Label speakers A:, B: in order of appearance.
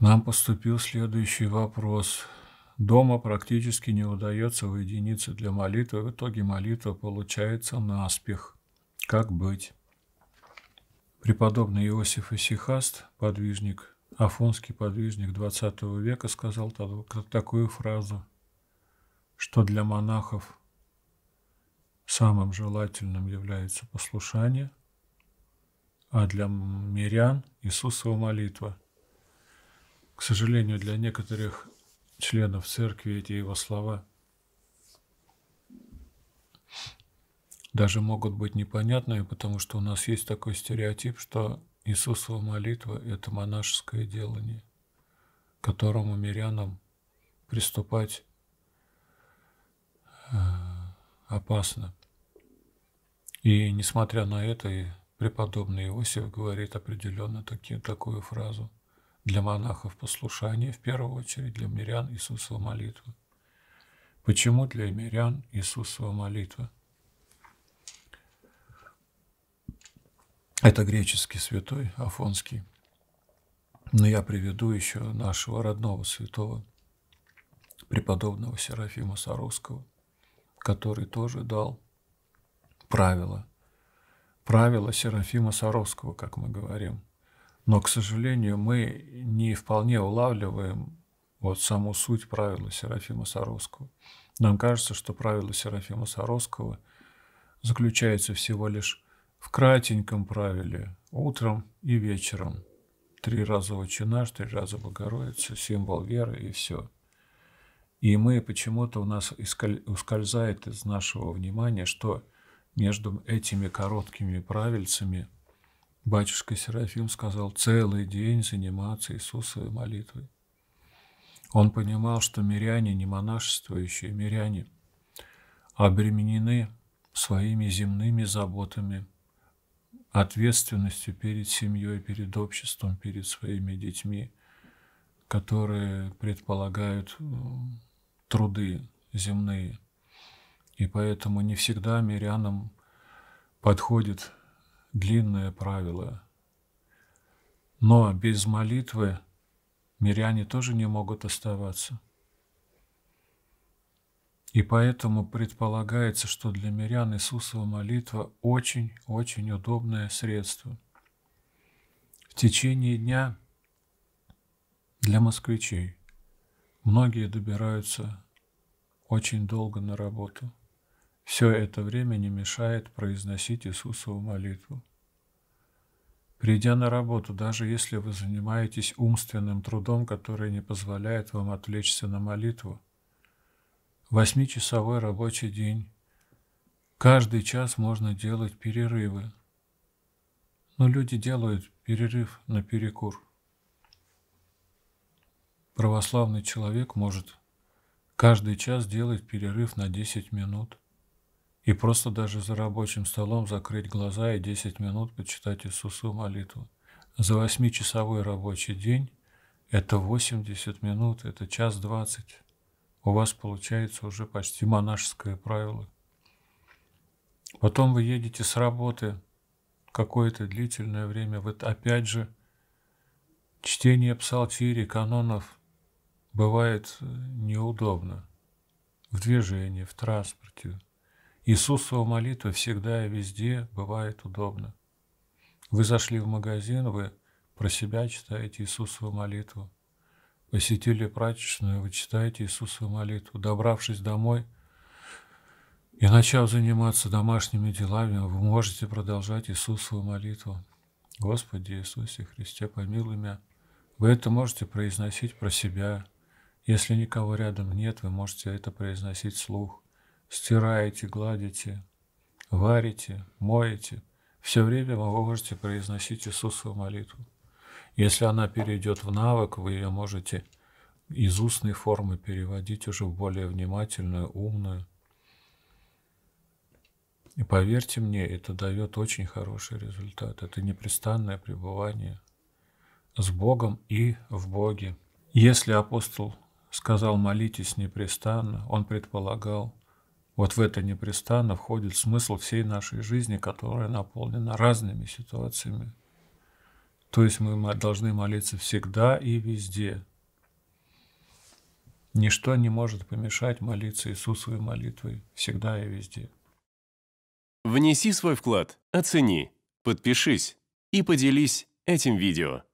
A: нам поступил следующий вопрос. Дома практически не удается уединиться для молитвы, в итоге молитва получается наспех. Как быть? Преподобный Иосиф Исихаст, подвижник, афонский подвижник XX века, сказал такую фразу, что для монахов самым желательным является послушание, а для мирян – Иисусова молитва – к сожалению, для некоторых членов церкви эти его слова даже могут быть непонятными, потому что у нас есть такой стереотип, что Иисусова молитва – это монашеское делание, которому мирянам приступать э, опасно. И несмотря на это, преподобный Иосиф говорит определенно таки, такую фразу – для монахов послушание, в первую очередь для мирян Иисусова молитва. Почему для мирян Иисусова молитва? Это греческий святой Афонский. Но я приведу еще нашего родного святого, преподобного Серафима Саровского, который тоже дал правила. Правила Серафима Саровского, как мы говорим – но, к сожалению, мы не вполне улавливаем вот саму суть правила Серафима Саровского. Нам кажется, что правило Серафима Саровского заключается всего лишь в кратеньком правиле утром и вечером. Три раза «Отче наш», три раза «Богородица», символ веры и все. И мы почему-то у нас ускользает из нашего внимания, что между этими короткими правильцами – Батюшка Серафим сказал целый день заниматься Иисусовой молитвой. Он понимал, что миряне, не монашествующие миряне, обременены своими земными заботами, ответственностью перед семьей, перед обществом, перед своими детьми, которые предполагают э, труды земные. И поэтому не всегда мирянам подходит длинное правило. Но без молитвы миряне тоже не могут оставаться. И поэтому предполагается, что для мирян Иисусова молитва очень-очень удобное средство. В течение дня для москвичей многие добираются очень долго на работу – все это время не мешает произносить Иисусову молитву. Придя на работу, даже если вы занимаетесь умственным трудом, который не позволяет вам отвлечься на молитву, восьмичасовой рабочий день, каждый час можно делать перерывы. Но люди делают перерыв на перекур. Православный человек может каждый час делать перерыв на 10 минут – и просто даже за рабочим столом закрыть глаза и 10 минут почитать Иисусу молитву. За восьмичасовой рабочий день это 80 минут, это час 20. У вас получается уже почти монашеское правило. Потом вы едете с работы какое-то длительное время. Вот опять же, чтение псалтири, канонов бывает э, неудобно в движении, в транспорте, Иисусова молитва всегда и везде бывает удобно. Вы зашли в магазин, вы про себя читаете Иисусову молитву. Посетили прачечную, вы читаете Иисусову молитву. Добравшись домой и начав заниматься домашними делами, вы можете продолжать Иисусову молитву. Господи Иисусе Христе, помилуй меня. Вы это можете произносить про себя. Если никого рядом нет, вы можете это произносить вслух стираете, гладите, варите, моете, все время вы можете произносить Иисусову молитву. Если она перейдет в навык, вы ее можете из устной формы переводить уже в более внимательную, умную. И поверьте мне, это дает очень хороший результат. Это непрестанное пребывание с Богом и в Боге. Если апостол сказал «молитесь непрестанно», он предполагал, вот в это непрестанно входит смысл всей нашей жизни, которая наполнена разными ситуациями. То есть мы должны молиться всегда и везде. Ничто не может помешать молиться Иисусовой молитвой всегда и везде. Внеси свой вклад, оцени, подпишись и поделись этим видео.